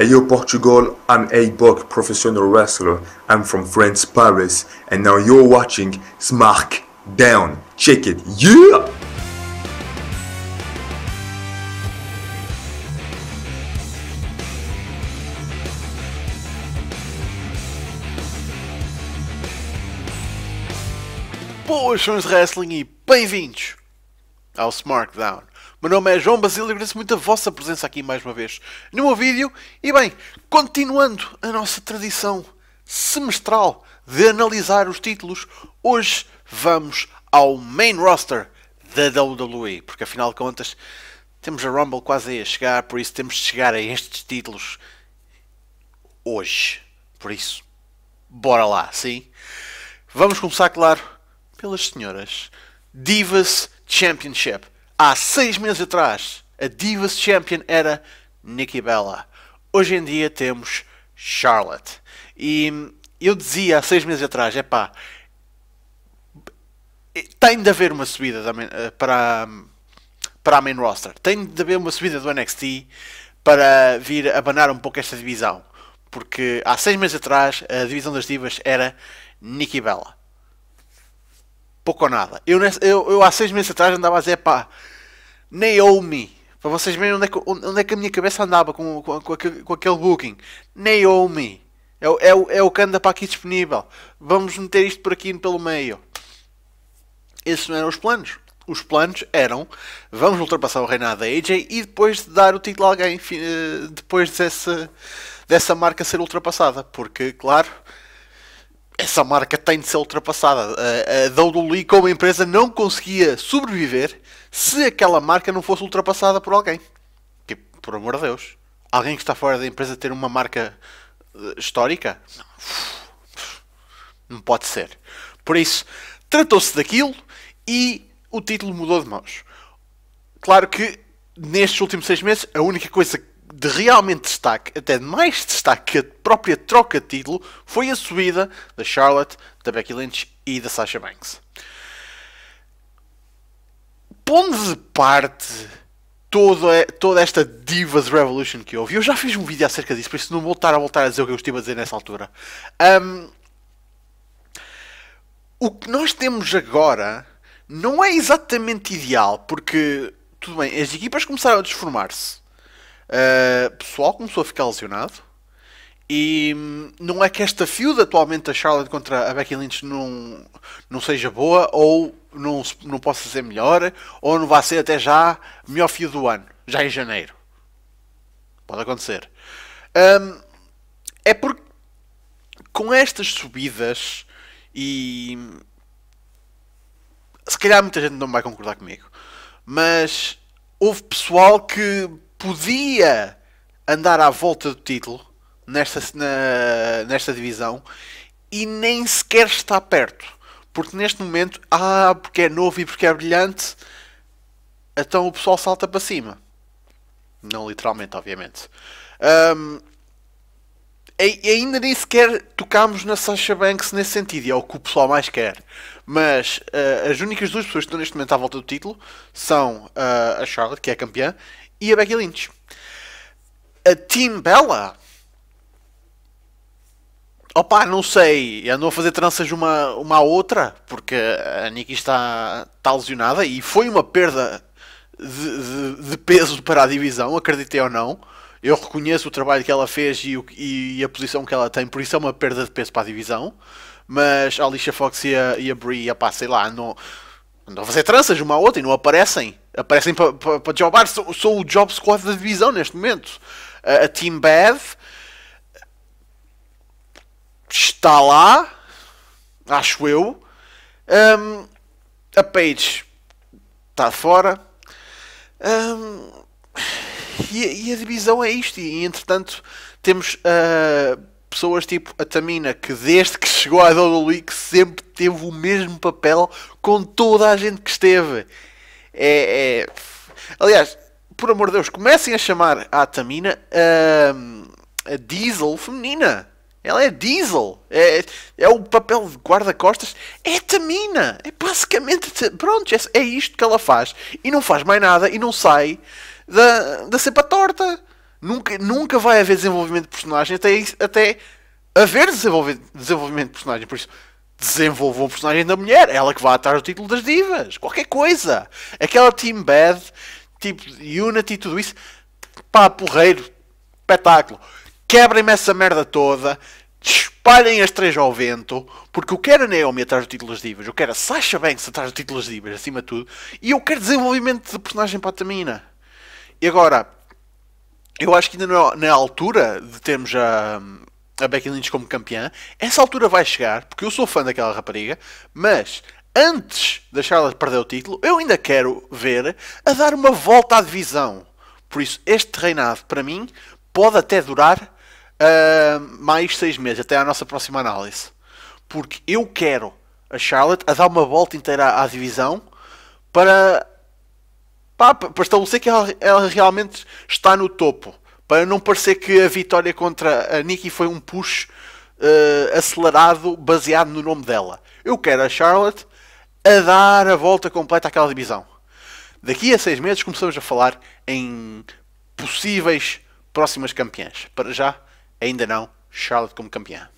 yo Portugal, I'm a Buck, professional wrestler. I'm from France, Paris, and now you're watching Smack Down. Check it, yeah! Boas, fãs de wrestling e bem-vindos ao SmackDown. meu nome é João Basílio e agradeço muito a vossa presença aqui mais uma vez no meu vídeo. E bem, continuando a nossa tradição semestral de analisar os títulos, hoje vamos ao main roster da WWE, porque afinal de contas temos a Rumble quase a chegar, por isso temos de chegar a estes títulos hoje. Por isso, bora lá, sim? Vamos começar, claro, pelas senhoras Divas Championship. Há seis meses atrás, a Divas Champion era Nikki Bella. Hoje em dia temos Charlotte. E eu dizia há seis meses atrás, é pá, tem de haver uma subida eh, para, para a main roster. Tem de haver uma subida do NXT para vir abanar um pouco esta divisão. Porque há seis meses atrás a divisão das divas era Nikki Bella. Pouco ou nada. Eu, eu, eu há seis meses atrás andava a dizer, pá, Naomi. Para vocês verem onde é que, onde é que a minha cabeça andava com, com, com, aquele, com aquele booking. Naomi. É, é, é o que é anda para aqui disponível. Vamos meter isto por aqui pelo meio. Esses não eram os planos. Os planos eram vamos ultrapassar o reinado da AJ e depois dar o título a alguém eh, depois dessa, dessa marca ser ultrapassada. Porque, claro, essa marca tem de ser ultrapassada. A, a WWE como empresa não conseguia sobreviver se aquela marca não fosse ultrapassada por alguém. Tipo, por amor de Deus. Alguém que está fora da empresa ter uma marca eh, histórica? Não. não pode ser. Por isso, tratou-se daquilo e o título mudou de mãos. Claro que nestes últimos seis meses, a única coisa que de realmente destaque, até de mais destaque que a própria troca de título, foi a subida da Charlotte, da Becky Lynch e da Sasha Banks. Pondo de parte toda, toda esta Divas Revolution que houve, eu já fiz um vídeo acerca disso, por isso não vou a voltar a dizer o que eu estive a dizer nessa altura. Um, o que nós temos agora não é exatamente ideal, porque, tudo bem, as equipas começaram a desformar-se eh, pessoal começou a ficar lesionado. E hum, não é que esta feud atualmente da Charlotte contra a Becky Lynch não, não seja boa, ou não, não possa ser melhor, ou não vai ser até já melhor feud do ano, já em janeiro. Pode acontecer. Um, é porque com estas subidas e hum, se calhar muita gente não vai concordar comigo, mas houve pessoal que podia andar à volta do título nesta, na, nesta divisão e nem sequer está perto. Porque neste momento, ah, porque é novo e porque é brilhante, então o pessoal salta para cima. Não literalmente, obviamente. Um, e ainda nem sequer tocámos na Sasha Banks nesse sentido, e é o que o pessoal mais quer. Mas uh, as únicas duas pessoas que estão neste momento à volta do título são uh, a Charlotte, que é campeã, e a Becky Lynch. A Team Bella. Opa, não sei, andou a fazer tranças uma, uma à outra, porque a Nikki está, está lesionada e foi uma perda de, de, de peso para a divisão, acreditei ou não. Eu reconheço o trabalho que ela fez e, e, a posição que ela tem, por isso é uma perda de peso para a divisão. Mas a Alicia Fox e a, e a Brie, opa, sei lá, andam, andam a fazer tranças uma à outra e não aparecem aparecem para pa, pa jobar. Sou, sou, o job squad da divisão neste momento. A, a Team Bad está lá, acho eu. Um, a Page está fora. Um, e, e, a divisão é isto. E entretanto, temos uh, pessoas tipo a Tamina, que desde que chegou à WWE que sempre teve o mesmo papel com toda a gente que esteve é, é... Aliás, por amor de Deus, comecem a chamar a Tamina a, a Diesel feminina. Ela é Diesel. É, é o papel de guarda-costas. É Tamina. É basicamente. Pronto, é, é, isto que ela faz. E não faz mais nada e não sai da, da cepa torta. Nunca, nunca vai haver desenvolvimento de personagem até, até haver desenvolvimento, desenvolvimento de personagem. Por isso, desenvolvam um personagem da mulher, é ela que vai atrás do título das divas, qualquer coisa. Aquela Team Bad, tipo Unity, tudo isso, pá, porreiro, espetáculo. Quebrem-me essa merda toda, espalhem as três ao vento, porque eu quero a Naomi atrás do título das divas, eu quero a Sasha Banks atrás do título das divas, acima de tudo, e eu quero desenvolvimento de personagem para a Tamina. E agora, eu acho que ainda não é na é altura de termos a, a Becky Lynch como campeã. Essa altura vai chegar, porque eu sou fã daquela rapariga, mas antes da Charlotte perder o título, eu ainda quero ver a dar uma volta à divisão. Por isso, este reinado, para mim, pode até durar uh, mais seis meses, até à nossa próxima análise. Porque eu quero a Charlotte a dar uma volta inteira à divisão para, para, para estabelecer que ela, ela realmente está no topo. Para não parecer que a vitória contra a Nikki foi um push uh, acelerado baseado no nome dela. Eu quero a Charlotte a dar a volta completa àquela divisão. Daqui a seis meses começamos a falar em possíveis próximas campeãs. Para já, ainda não, Charlotte como campeã.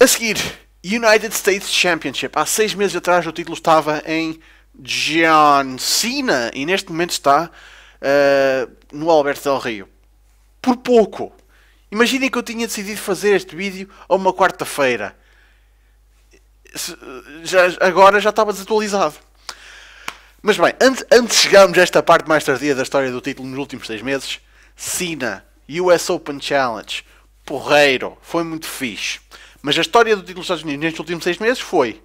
A seguir, United States Championship. Há seis meses atrás o título estava em John Cena e neste momento está uh, no Alberto Del Rio. Por pouco! Imaginem que eu tinha decidido fazer este vídeo a uma quarta-feira. agora já estava desatualizado. Mas bem, antes, antes de chegarmos a esta parte mais tardia da história do título nos últimos seis meses, Sina, US Open Challenge, porreiro, foi muito fixe. Mas a história do título dos Estados Unidos nestes últimos seis meses foi: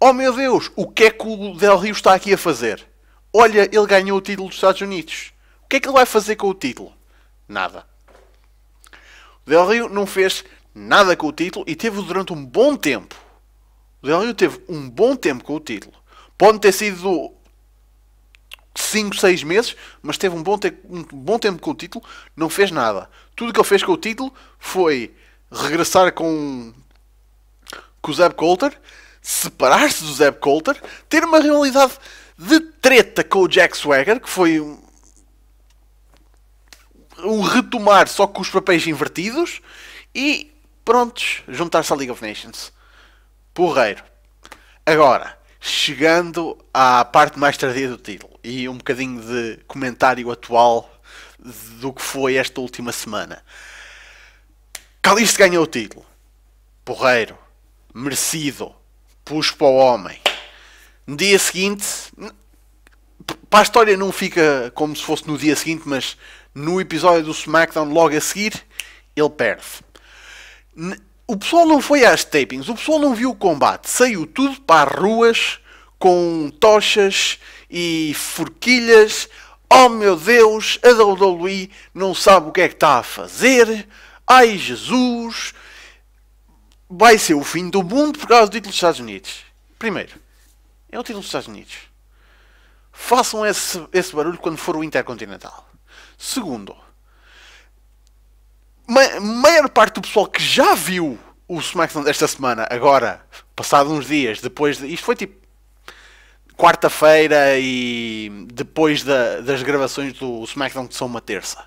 Oh meu Deus, o que é que o Del Rio está aqui a fazer? Olha, ele ganhou o título dos Estados Unidos que é que ele vai fazer com o título? Nada. O Del Rio não fez nada com o título e teve durante um bom tempo. O Del Rio teve um bom tempo com o título. Pode ter sido 5, 6 meses, mas teve um bom, te um bom tempo com o título, não fez nada. Tudo que ele fez com o título foi regressar com, com o Zeb Coulter, separar-se do Zeb Coulter, ter uma realidade de treta com o Jack Swagger, que foi o retomar só com os papéis invertidos e prontos, juntar-se à League of Nations. Porreiro. Agora, chegando à parte mais tardia do título e um bocadinho de comentário atual do que foi esta última semana. Calixto ganhou o título. Porreiro. Merecido. Puxo para o homem. No dia seguinte, para a história não fica como se fosse no dia seguinte, mas no episódio do SmackDown logo a seguir, ele perde. O pessoal não foi às tapings, o pessoal não viu o combate, saiu tudo para as ruas com tochas e forquilhas. Oh meu Deus, a WWE não sabe o que é que está a fazer. Ai Jesus, vai ser o fim do mundo por causa do título dos Estados Unidos. Primeiro, é o título dos Estados Unidos. Façam esse, esse barulho quando for o Intercontinental. Segundo, ma maior parte do pessoal que já viu o SmackDown desta semana, agora, passado uns dias, depois de. Isto foi tipo quarta-feira e depois da, das gravações do SmackDown, que são uma terça.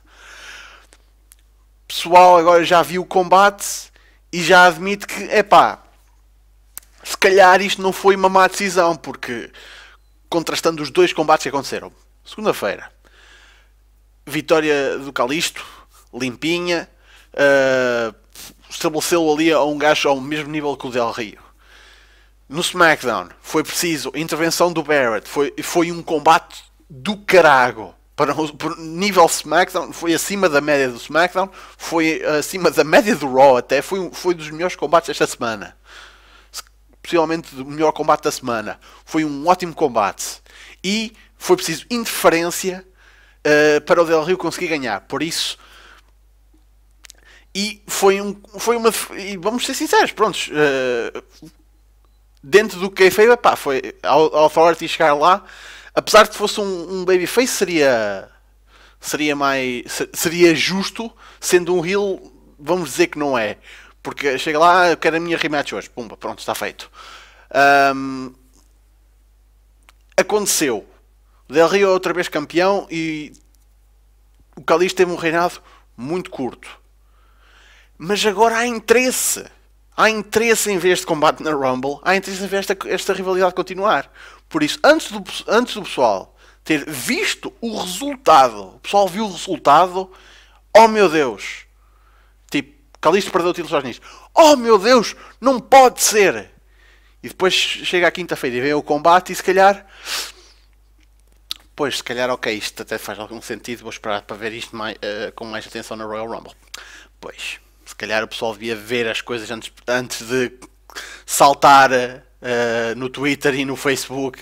Pessoal, agora já viu o combate e já admite que, é pá, se calhar isto não foi uma má decisão, porque contrastando os dois combates que aconteceram, segunda-feira, vitória do Calisto, limpinha, uh, estabeleceu ali a um gajo ao mesmo nível que o Del Rio. No SmackDown foi preciso intervenção do Barrett, foi, foi um combate do carago. Para o para nível SmackDown, foi acima da média do SmackDown, foi acima da média do Raw até, foi, foi dos melhores combates desta semana. Possivelmente o melhor combate da semana. Foi um ótimo combate. E foi preciso interferência eh, para o Del Rio conseguir ganhar. Por isso. E foi, um, foi uma. E vamos ser sinceros, prontos. Uh, dentro do que é pá, foi a Authority chegar lá. Apesar de fosse um, um babyface, seria. Seria mais. Seria justo, sendo um heel, vamos dizer que não é. Porque chega lá, eu quero a minha rematch hoje. Pumba, pronto, está feito. Um, aconteceu. Del Rio é outra vez campeão e o Calix teve um reinado muito curto. Mas agora há interesse. Há interesse em ver este combate na Rumble, há interesse em ver esta, esta rivalidade continuar. Por isso, antes do, antes do pessoal ter visto o resultado, o pessoal viu o resultado, oh meu Deus! Tipo, Calisto perdeu o título só nisso. Oh meu Deus, não pode ser! E depois chega a quinta-feira e vem o combate e se calhar pois, se calhar, ok, isto até faz algum sentido, vou esperar para ver isto mais, uh, eh, com mais atenção na Royal Rumble. Pois, se calhar o pessoal devia ver as coisas antes, antes de saltar uh, no Twitter e no Facebook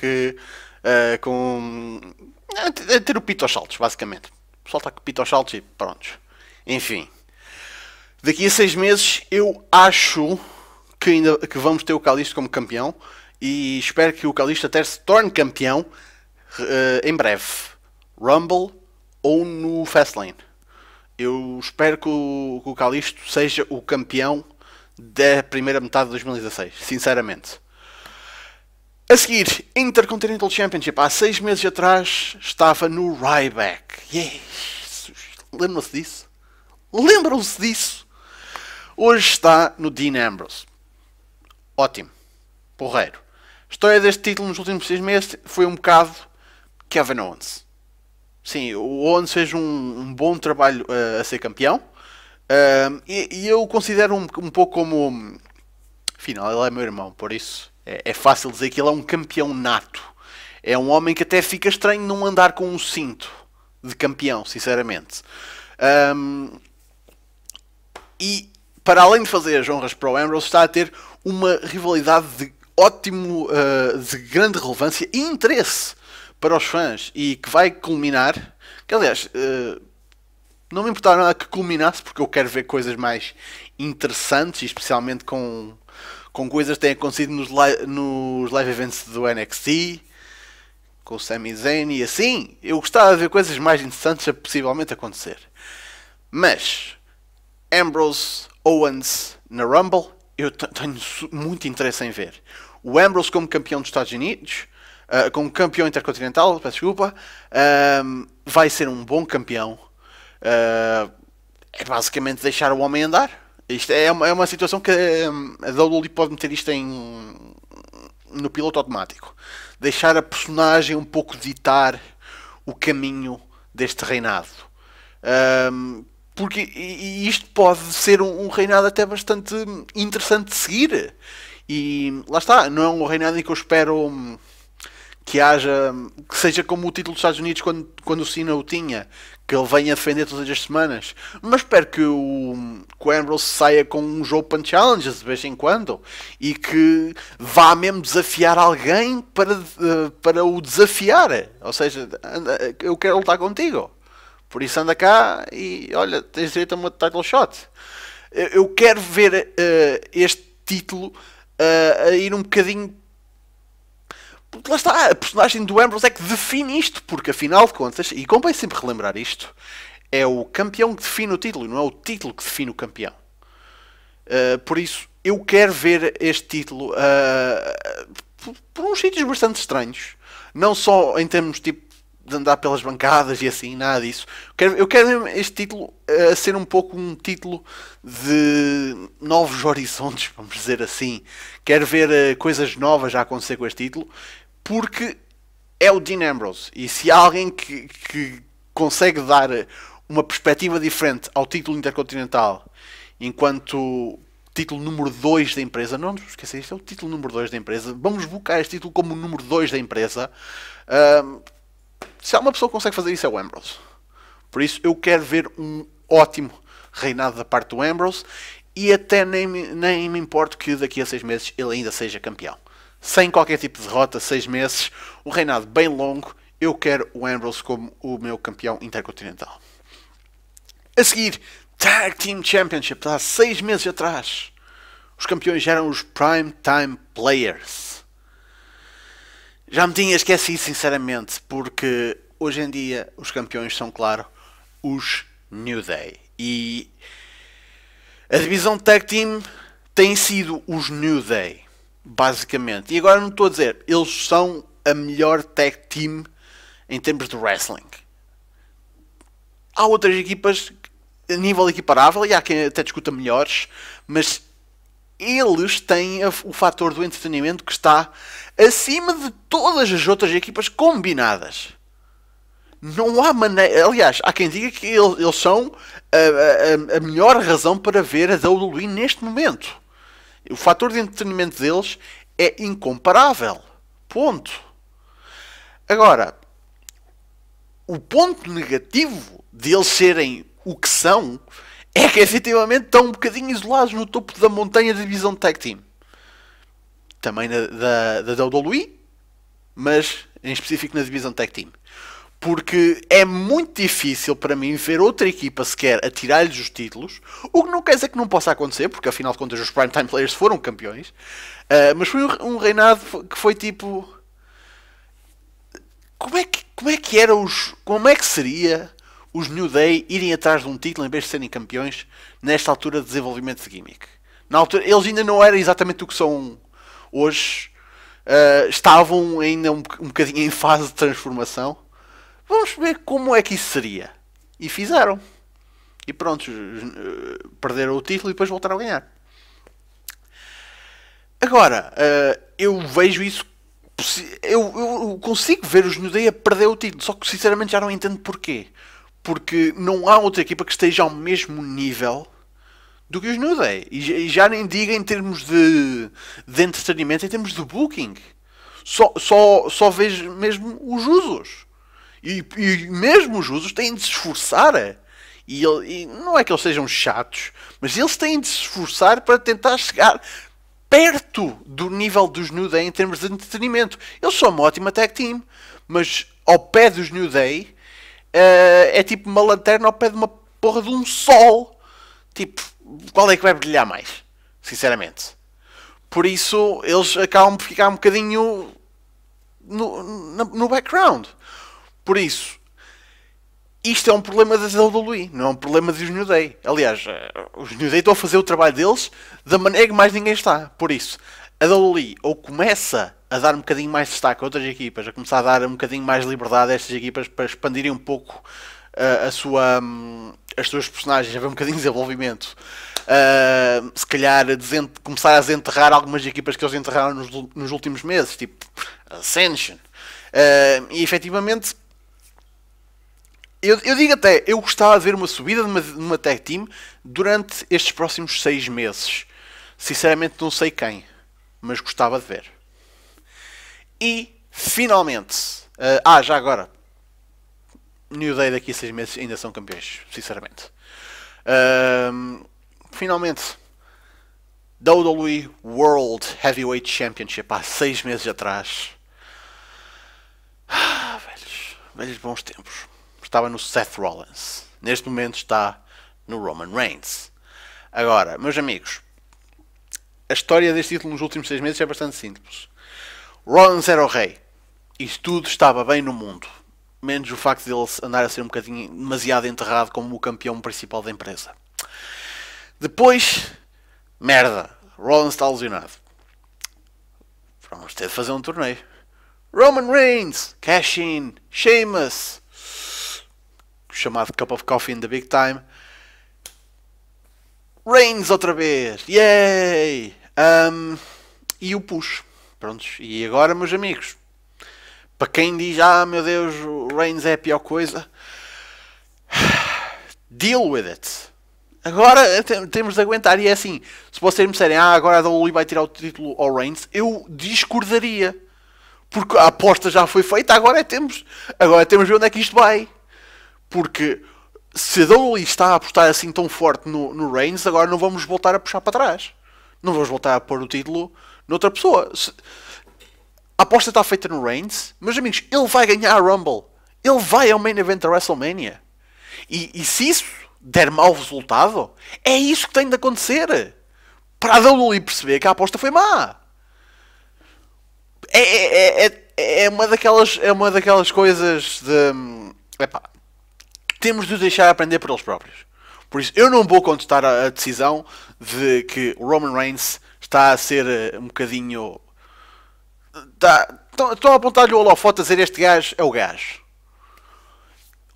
uh, com. A ter o pito aos saltos, basicamente. O pessoal está com o pito aos saltos e pronto. Enfim. Daqui a seis meses eu acho que, ainda, que vamos ter o Calisto como campeão e espero que o Calisto até se torne campeão uh, em breve. Rumble ou no Fastlane. Eu espero que o, que o Calisto seja o campeão da primeira metade de 2016, sinceramente. A seguir, Intercontinental Championship. Há seis meses atrás estava no Ryback. Lembram-se disso? Lembram-se disso? Hoje está no Dean Ambrose. Ótimo. Porreiro. A história deste título nos últimos seis meses foi um bocado Kevin Owens. Sim, o Owens fez um, um bom trabalho uh, a ser campeão. Ehm, e, e, eu considero um, um pouco como. Afinal, ele é meu irmão, por isso é, é, fácil dizer que ele é um campeão nato. É um homem que até fica estranho não andar com um cinto de campeão, sinceramente. Um, ehm, e para além de fazer as honras para o Ambrose, está a ter uma rivalidade de ótimo, uh, de grande relevância e interesse para os fãs e que vai culminar. Que aliás, uh, não me importava nada que culminasse, porque eu quero ver coisas mais interessantes, especialmente com, com coisas que têm acontecido nos, li nos live events do NXT, com o Sami Zayn e assim. Eu gostava de ver coisas mais interessantes a possivelmente acontecer. Mas, Ambrose Owens na Rumble, eu tenho muito interesse em ver. O Ambrose como campeão dos Estados Unidos, uh, ah, como campeão intercontinental, peço desculpa, uh, vai ser um bom campeão. Uh, é basicamente deixar o homem andar. Isto é uma, é uma situação que um, a WWE pode meter isto em, no piloto automático. Deixar a personagem um pouco ditar o caminho deste reinado. Um, porque e isto pode ser um, um, reinado até bastante interessante de seguir. E lá está, não é um reinado em que eu espero hum, que haja que seja como o título dos Estados Unidos quando, quando o Cena o tinha, que ele venha defender todas as semanas. Mas espero que o, que o Ambrose saia com uns Open Challenges de vez em quando e que vá mesmo desafiar alguém para, eh, para o desafiar. Ou seja, anda, eh, eu quero lutar contigo. Por isso anda cá e olha, tens direito a uma title shot. Eu quero ver uh, este título uh, a ir um bocadinho lá está, a personagem do Ambrose é que define isto, porque afinal de contas, e convém sempre relembrar isto, é o campeão que define o título, não é o título que define o campeão. Uh, por isso, eu quero ver este título uh, por, uns sítios bastante estranhos, não só em termos tipo de andar pelas bancadas e assim, nada disso. Eu quero mesmo este título uh, ser um pouco um título de novos horizontes, vamos dizer assim. Quero ver uh, coisas novas a acontecer com este título porque é o Dean Ambrose. E se há alguém que, que consegue dar uma perspectiva diferente ao título intercontinental enquanto título número 2 da empresa, não nos esquecer, isto é o título número 2 da empresa, vamos buscar este título como o número 2 da empresa. Um, se há uma pessoa que consegue fazer isso é o Ambrose. Por isso eu quero ver um ótimo reinado da parte do Ambrose e até nem, nem me importo que daqui a seis meses ele ainda seja campeão sem qualquer tipo de derrota, 6 meses, um reinado bem longo. Eu quero o Ambrose como o meu campeão intercontinental. A seguir, Tag Team Championship, há 6 meses atrás. Os campeões eram os Prime Time Players. Já me tinha esquecido, sinceramente, porque hoje em dia os campeões são, claro, os New Day. E a divisão Tag Team tem sido os New Day basicamente. E agora não estou a dizer, eles são a melhor tag team em termos de wrestling. Há outras equipas a nível equiparável e há quem até discuta melhores, mas eles têm o fator do entretenimento que está acima de todas as outras equipas combinadas. Não há maneira. Aliás, há quem diga que eles, são a, a, a melhor razão para ver a WWE neste momento o fator de entretenimento deles é incomparável. Ponto. Agora, o ponto negativo deles serem o que são é que é efetivamente estão um bocadinho isolados no topo da montanha da divisão de tag team. Também da, da, da WWE, mas em específico na divisão tag team porque é muito difícil para mim ver outra equipa sequer a tirar-lhes os títulos, o que não quer dizer que não possa acontecer, porque afinal de contas os prime time players foram campeões, uh, mas foi um reinado que foi tipo. Como é que, como é que era os. Como é que seria os New Day irem atrás de um título em vez de serem campeões nesta altura de desenvolvimento de gimmick? Na altura, eles ainda não eram exatamente o que são hoje. Uh, estavam ainda um, um bocadinho em fase de transformação Vamos ver como é que isso seria. E fizeram. E pronto, perderam o título e depois voltaram a ganhar. Agora, eh, eu vejo isso. Eu, consigo ver os New Day a perder o título, só que sinceramente já não entendo porquê. Porque não há outra equipa que esteja ao mesmo nível do que os New Day. E já nem diga em termos de, de entretenimento, em termos de booking. Só, só, só vejo mesmo os usos. E, e mesmo os usos têm de se esforçar. É? E, ele, e não é que eles sejam chatos, mas eles têm de se esforçar para tentar chegar perto do nível dos New Day em termos de entretenimento. Eles são uma ótima tag team, mas ao pé dos New Day uh, é tipo uma lanterna ao pé de uma porra de um sol. Tipo, qual é que vai brilhar mais? Sinceramente. Por isso, eles acabam por ficar um bocadinho no, no, no background. Por isso, isto é um problema da WWE, não é um problema dos New Day. Aliás, eh, os New Day estão a fazer o trabalho deles da maneira que mais ninguém está. Por isso, a WWE ou começa a dar um bocadinho mais destaque a outras equipas, a começar a dar um bocadinho mais liberdade a estas equipas para expandirem um pouco uh, a sua, um, as suas personagens, haver um bocadinho de desenvolvimento. Uh, se calhar começar a desenterrar algumas equipas que eles enterraram nos, nos últimos meses, tipo Ascension. Uh, e efetivamente eu, eu, digo até, eu gostava de ver uma subida de uma, de uma tag team durante estes próximos seis meses. Sinceramente, não sei quem, mas gostava de ver. E, finalmente, uh, ah, já agora, New Day daqui a seis meses ainda são campeões, sinceramente. Uh, finalmente, WWE World Heavyweight Championship há seis meses atrás. Ah, velhos, velhos bons tempos estava no Seth Rollins. Neste momento está no Roman Reigns. Agora, meus amigos, a história deste título nos últimos seis meses é bastante simples. Rollins era o rei. E tudo estava bem no mundo. Menos o facto de ele andar a ser um bocadinho demasiado enterrado como o campeão principal da empresa. Depois, merda, Rollins está lesionado. Vamos ter de fazer um torneio. Roman Reigns, Cashin, Sheamus, chamado Cup of Coffee in the Big Time. Reigns outra vez! Yay! Um, e o push. Prontos. E agora, meus amigos, para quem diz, ah meu Deus, o Reigns é a pior coisa, deal with it. Agora temos de aguentar. E é assim: se vocês me disserem, ah, agora a Dolly vai tirar o título ao Reigns, eu discordaria. Porque a aposta já foi feita, agora é temos. Agora temos de ver onde é que isto vai. Porque se Dowley está a apostar assim tão forte no, no Reigns, agora não vamos voltar a puxar para trás. Não vamos voltar a pôr o título noutra pessoa. Se... A aposta está feita no Reigns. Meus amigos, ele vai ganhar a Rumble. Ele vai ao main event da WrestleMania. E, e se isso der mau resultado, é isso que tem de acontecer. Para a WWE perceber que a aposta foi má. É, é, é, é, é uma, daquelas, é uma daquelas coisas de. Hum, epá, temos de deixar aprender por eles próprios. Por isso, eu não vou contestar a, a decisão de que o Roman Reigns está a ser uh, um bocadinho. estão tá, a apontar-lhe o holofote a dizer este gajo é o gajo.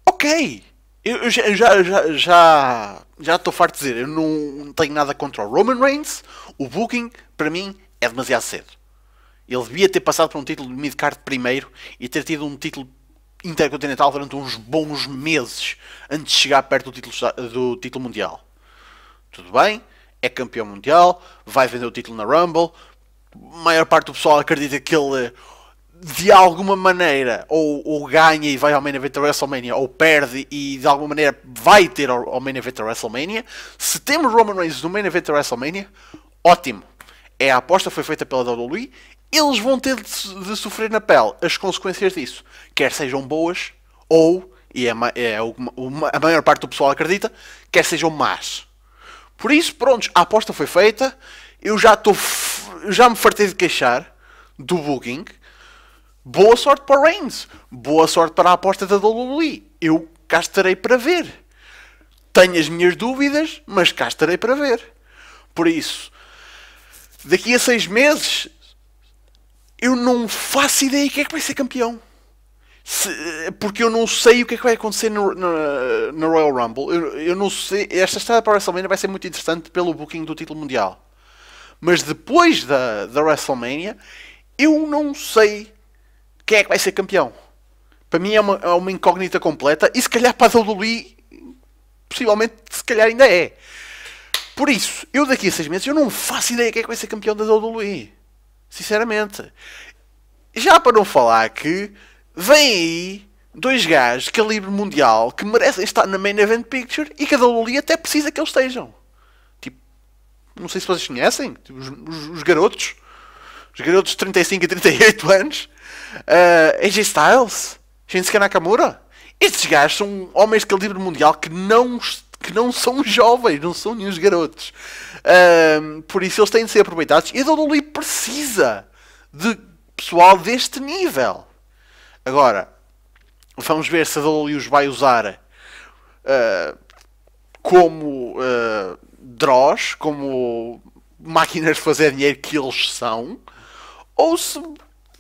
Ok! Eu, eu já, já, já, já, já estou farto de dizer, eu não tenho nada contra o Roman Reigns. O Booking, para mim, é demasiado cedo. Ele devia ter passado por um título de midcard primeiro e ter tido um título intercontinental durante uns bons meses antes de chegar perto do título, do título mundial. Tudo bem, é campeão mundial, vai vender o título na Rumble. A maior parte do pessoal acredita que ele de alguma maneira ou, ou ganha e vai ao main event da WrestleMania ou perde e de alguma maneira vai ter ao, ao main event da WrestleMania. Se temos Roman Reigns no main event da WrestleMania, ótimo. É a aposta foi feita pela WWE eles vão ter de, de sofrer na pele as consequências disso, quer sejam boas ou, e é, é uma, a maior parte do pessoal acredita, quer sejam más. Por isso, prontos, a aposta foi feita, eu já estou já me fartei de queixar do booking. Boa sorte para o Reigns, boa sorte para a aposta da WWE. Eu cá estarei para ver. Tenho as minhas dúvidas, mas cá estarei para ver. Por isso, daqui a seis meses eu não faço ideia quem é que vai ser campeão. Se, porque eu não sei o que é que vai acontecer no, no, no Royal Rumble. Eu, eu, não sei. Esta estrada para a WrestleMania vai ser muito interessante pelo booking do título mundial. Mas depois da, da WrestleMania, eu não sei quem é que vai ser campeão. Para mim é uma, é uma incógnita completa. E se calhar para a WWE, possivelmente, se calhar ainda é. Por isso, eu daqui a seis meses, eu não faço ideia quem é que vai ser campeão da WWE. Sinceramente. Já para não falar que vem aí dois gajos de calibre mundial que merecem estar na main event picture e cada ali até precisa que eles estejam. Tipo, não sei se vocês conhecem, tipo, os, os, os, garotos, os garotos de 35 e 38 anos, uh, ah, AJ Styles, Shinsuke Nakamura. Estes gajos são homens de calibre mundial que não estão que não são jovens, não são nenhum garotos. Um, por isso eles têm de ser aproveitados e a WWE precisa de pessoal deste nível. Agora, vamos ver se a WWE os vai usar uh, como uh, como máquinas de fazer dinheiro que eles são, ou se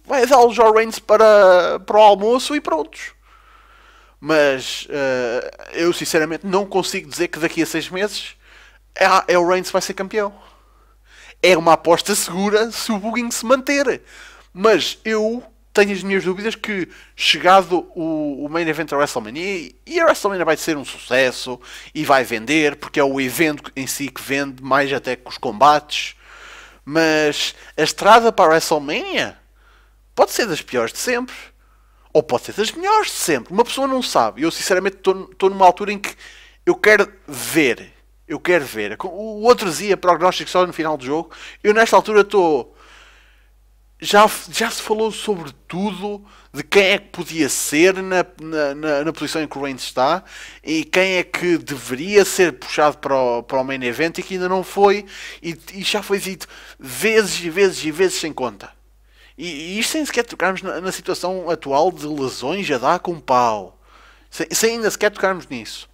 vai dar o Reigns para, para o almoço e para outros. Mas uh, eu sinceramente não consigo dizer que daqui a seis meses é, é o Reigns vai ser campeão. É uma aposta segura se o Booking se manter. Mas eu tenho as minhas dúvidas que, chegado o, o main event da WrestleMania, e, e, a WrestleMania vai ser um sucesso e vai vender, porque é o evento em si que vende mais até que os combates. Mas a estrada para a WrestleMania pode ser das piores de sempre ou pode ser das melhores sempre. Uma pessoa não sabe. Eu sinceramente estou numa altura em que eu quero ver. Eu quero ver. O outro dia, prognóstico só no final do jogo. Eu nesta altura estou. Já, já se falou sobre tudo de quem é que podia ser na, na, na, na posição em que o Reigns está e quem é que deveria ser puxado para o, para o main event e que ainda não foi e, e já foi dito vezes e vezes e vezes sem conta. E, e isto sem sequer tocarmos na, na, situação atual de lesões já dá com pau. Sem, sem ainda sequer tocarmos nisso.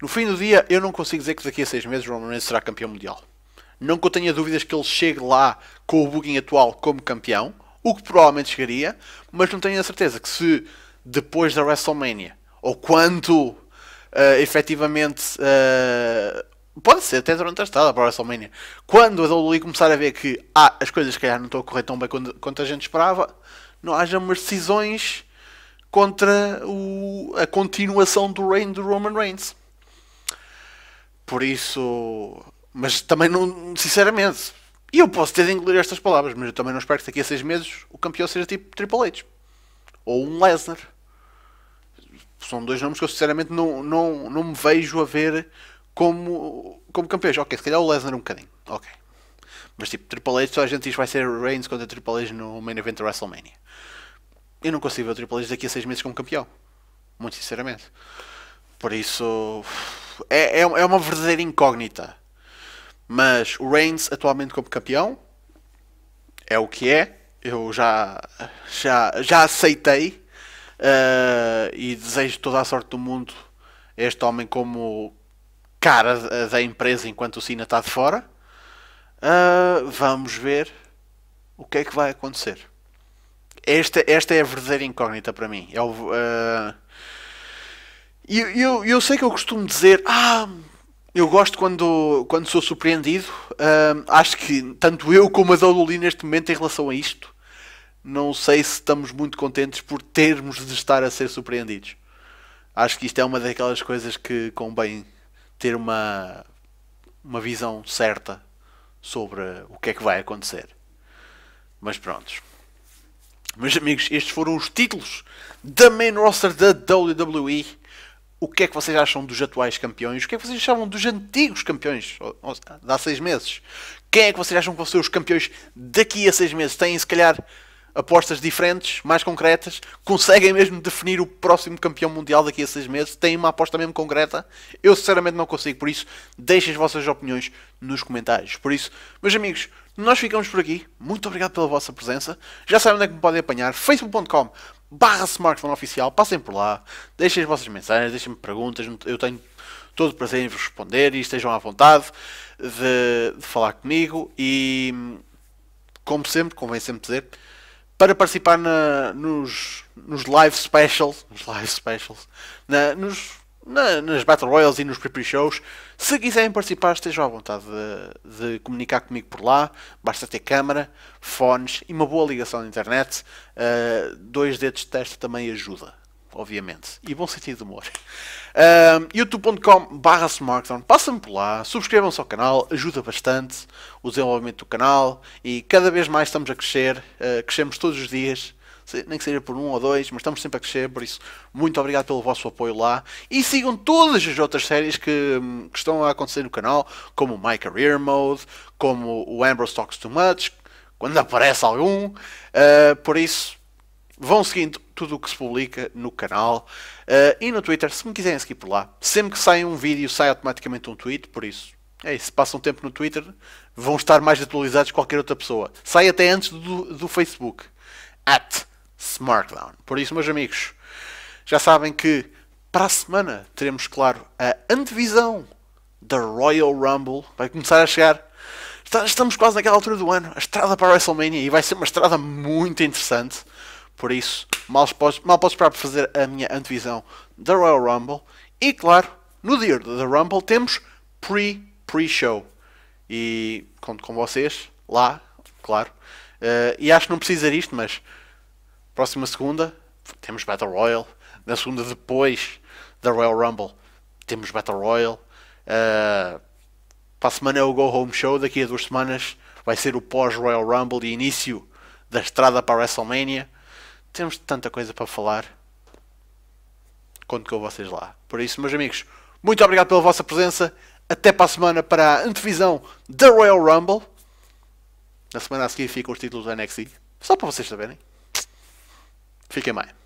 No fim do dia, eu não consigo dizer que daqui a seis meses o Roman Reigns será campeão mundial. Não que eu tenha dúvidas que ele chegue lá com o booking atual como campeão, o que provavelmente chegaria, mas não tenho a certeza que se depois da WrestleMania, ou quando uh, efetivamente eh, Pode ser, até durante a estrada para a WrestleMania. Quando a WWE começar a ver que ah, as coisas, se calhar, não estão a correr tão bem quanto, quanto a gente esperava, não haja decisões contra o, a continuação do reino do Roman Reigns. Por isso. Mas também não. Sinceramente. E eu posso ter de engolir estas palavras, mas eu também não espero que daqui a seis meses o campeão seja tipo Triple H. Ou um Lesnar. São dois nomes que eu sinceramente não, não, não me vejo a ver como, como campeões. Ok, se calhar o Lesnar um bocadinho. Ok. Mas tipo, Triple H, só a gente diz vai ser Reigns contra Triple H no main event da WrestleMania. Eu não consigo ver o Triple H daqui a seis meses como campeão. Muito sinceramente. Por isso. É, é, é uma verdadeira incógnita. Mas o Reigns atualmente como campeão é o que é. Eu já, já, já aceitei. Uh, e desejo toda a sorte do mundo a este homem como, cara da empresa enquanto o Cena está de fora. Uh, vamos ver o que é que vai acontecer. Esta, esta é a verdadeira incógnita para mim. Eu, é uh, ah, eu, eu, eu, sei que eu costumo dizer. Ah, eu gosto quando, quando sou surpreendido. Uh, acho que tanto eu como a Dolly neste momento em relação a isto. Não sei se estamos muito contentes por termos de estar a ser surpreendidos. Acho que isto é uma daquelas coisas que convém ter uma, uma visão certa sobre o que é que vai acontecer. Mas prontos. Meus amigos, estes foram os títulos da main roster da WWE. O que é que vocês acham dos atuais campeões? O que é que vocês achavam dos antigos campeões de há seis meses? Quem é que vocês acham que vão ser os campeões daqui a seis meses? Têm, se calhar, apostas diferentes, mais concretas, conseguem mesmo definir o próximo campeão mundial daqui a seis meses, têm uma aposta mesmo concreta. Eu sinceramente não consigo, por isso deixem as vossas opiniões nos comentários. Por isso, meus amigos, nós ficamos por aqui. Muito obrigado pela vossa presença. Já sabem onde é que me podem apanhar. facebook.com barra smartphone oficial. Passem por lá. Deixem as vossas mensagens, deixem-me perguntas. Eu tenho todo o prazer em vos responder e estejam à vontade de, de falar comigo. E como sempre, convém sempre dizer para participar na, nos, nos live specials, nos live specials, na, nos, na, nas Battle Royals e nos pre shows Se quiserem participar, estejam à vontade de, de, comunicar comigo por lá. Basta ter câmera, fones e uma boa ligação à internet. Uh, dois dedos de teste também ajuda obviamente. E bom sentido de humor. Uh, youtube.com barra Smartdown. Passem por lá, subscrevam-se ao canal, ajuda bastante o desenvolvimento do canal e cada vez mais estamos a crescer, uh, crescemos todos os dias nem que seja por um ou dois, mas estamos sempre a crescer, por isso, muito obrigado pelo vosso apoio lá. E sigam todas as outras séries que, hum, que estão a acontecer no canal, como o My Career Mode, como o Ambrose Talks Too Much, quando aparece algum. Uh, por isso, vão seguindo tudo o que se publica no canal uh, e no Twitter, se me quiserem seguir por lá. Sempre que sai um vídeo, sai automaticamente um tweet, por isso, é isso, se passam tempo no Twitter, vão estar mais atualizados que qualquer outra pessoa. Sai até antes do, do Facebook. At Smartdown. Por isso, meus amigos, já sabem que para a semana teremos, claro, a antevisão da Royal Rumble. Vai começar a chegar. Estamos quase naquela altura do ano. A estrada para a WrestleMania e vai ser uma estrada muito interessante. Por isso, mal posso, mal posso esperar para fazer a minha antevisão da Royal Rumble. E claro, no dia da Rumble temos pre-pre-show. E conto com vocês lá, claro. Uh, e acho que não precisa disto, mas próxima segunda temos Battle Royal. Na segunda depois da Royal Rumble temos Battle Royal. Uh, para a semana é o Go Home Show. Daqui a duas semanas vai ser o pós-Royal Rumble e início da estrada para a WrestleMania temos tanta coisa para falar. Conto com vocês lá. Por isso, meus amigos, muito obrigado pela vossa presença. Até para a semana para a antevisão da Royal Rumble. Na semana a seguir ficam os títulos da NXT. Só para vocês saberem. Fiquem bem.